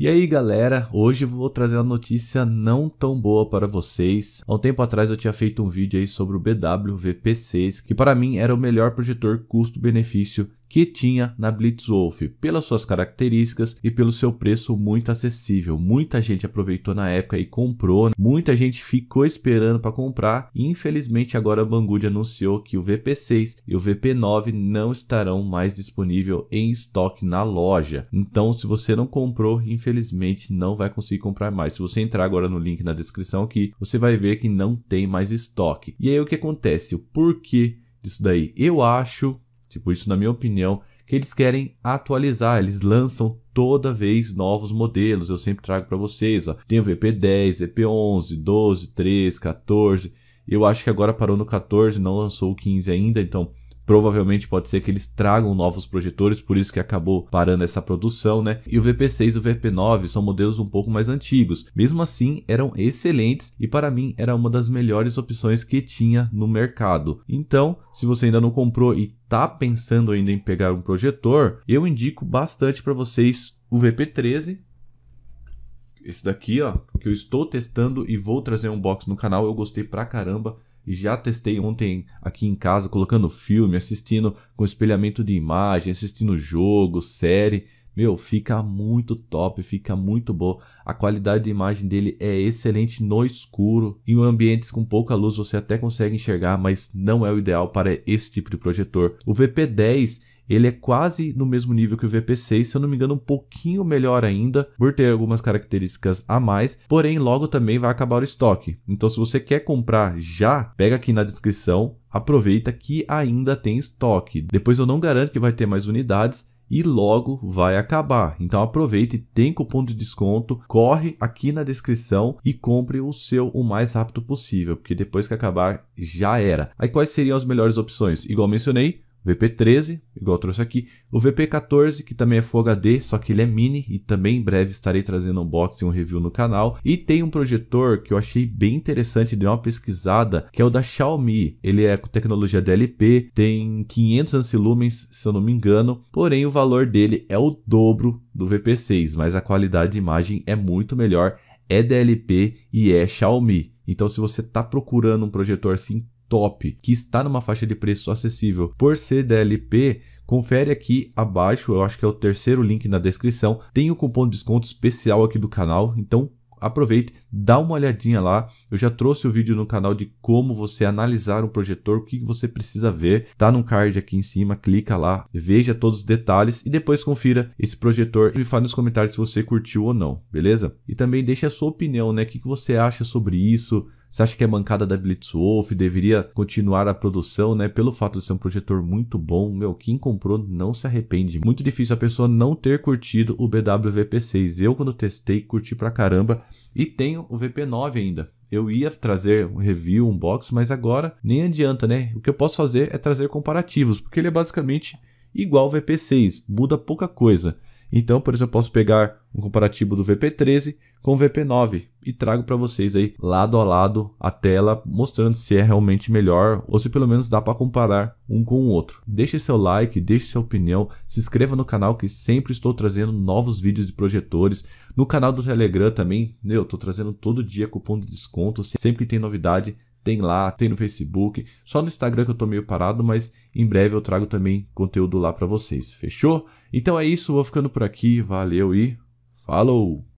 E aí galera, hoje vou trazer uma notícia não tão boa para vocês. Há um tempo atrás eu tinha feito um vídeo aí sobre o BW VP6, que para mim era o melhor projetor custo-benefício que tinha na Blitzwolf, pelas suas características e pelo seu preço muito acessível. Muita gente aproveitou na época e comprou, né? muita gente ficou esperando para comprar. E infelizmente, agora a Banggood anunciou que o VP6 e o VP9 não estarão mais disponível em estoque na loja. Então, se você não comprou, infelizmente não vai conseguir comprar mais. Se você entrar agora no link na descrição aqui, você vai ver que não tem mais estoque. E aí o que acontece? O porquê disso daí? Eu acho Tipo, isso na minha opinião, que eles querem atualizar, eles lançam toda vez novos modelos. Eu sempre trago para vocês, ó. Tem o VP10, VP11, 12, 13, 14. Eu acho que agora parou no 14, não lançou o 15 ainda, então provavelmente pode ser que eles tragam novos projetores, por isso que acabou parando essa produção, né? E o VP6 e o VP9 são modelos um pouco mais antigos. Mesmo assim, eram excelentes e para mim era uma das melhores opções que tinha no mercado. Então, se você ainda não comprou e tá pensando ainda em pegar um projetor, eu indico bastante para vocês o VP13, esse daqui, ó, que eu estou testando e vou trazer um box no canal, eu gostei pra caramba e já testei ontem aqui em casa colocando filme, assistindo com espelhamento de imagem, assistindo jogo, série. Meu, fica muito top, fica muito bom. A qualidade de imagem dele é excelente no escuro. Em ambientes com pouca luz você até consegue enxergar, mas não é o ideal para esse tipo de projetor. O VP10 ele é quase no mesmo nível que o VP6, se eu não me engano, um pouquinho melhor ainda, por ter algumas características a mais, porém logo também vai acabar o estoque. Então, se você quer comprar já, pega aqui na descrição, aproveita que ainda tem estoque. Depois eu não garanto que vai ter mais unidades, e logo vai acabar. Então aproveite, tem cupom de desconto, corre aqui na descrição e compre o seu o mais rápido possível, porque depois que acabar já era. Aí quais seriam as melhores opções? Igual mencionei, VP13, igual eu trouxe aqui, o VP14, que também é Full HD, só que ele é mini e também em breve estarei trazendo um unboxing e um review no canal. E tem um projetor que eu achei bem interessante, dei uma pesquisada, que é o da Xiaomi. Ele é com tecnologia DLP, tem 500 ancilumens, se eu não me engano, porém o valor dele é o dobro do VP6, mas a qualidade de imagem é muito melhor, é DLP e é Xiaomi. Então, se você está procurando um projetor assim top, que está numa faixa de preço acessível. Por Cdlp confere aqui abaixo, eu acho que é o terceiro link na descrição, tem o um cupom de desconto especial aqui do canal, então aproveite, dá uma olhadinha lá. Eu já trouxe o vídeo no canal de como você analisar um projetor, o que você precisa ver. Tá no card aqui em cima, clica lá, veja todos os detalhes e depois confira esse projetor e me fala nos comentários se você curtiu ou não, beleza? E também deixe a sua opinião, né? O que você acha sobre isso? Você acha que é mancada da Blitzwolf? Deveria continuar a produção, né? Pelo fato de ser um projetor muito bom, meu, quem comprou não se arrepende. Muito difícil a pessoa não ter curtido o BWVP6. Eu, quando testei, curti pra caramba. E tenho o VP9 ainda. Eu ia trazer um review, um box, mas agora nem adianta, né? O que eu posso fazer é trazer comparativos, porque ele é basicamente igual ao VP6, muda pouca coisa. Então, por exemplo, eu posso pegar um comparativo do VP13 com o VP9 e trago para vocês aí lado a lado a tela mostrando se é realmente melhor ou se pelo menos dá para comparar um com o outro. Deixe seu like, deixe sua opinião, se inscreva no canal que sempre estou trazendo novos vídeos de projetores. No canal do Telegram também, eu estou trazendo todo dia cupom de desconto, sempre que tem novidade, tem lá, tem no Facebook, só no Instagram que eu tô meio parado, mas em breve eu trago também conteúdo lá para vocês. Fechou? Então é isso, vou ficando por aqui. Valeu e falou.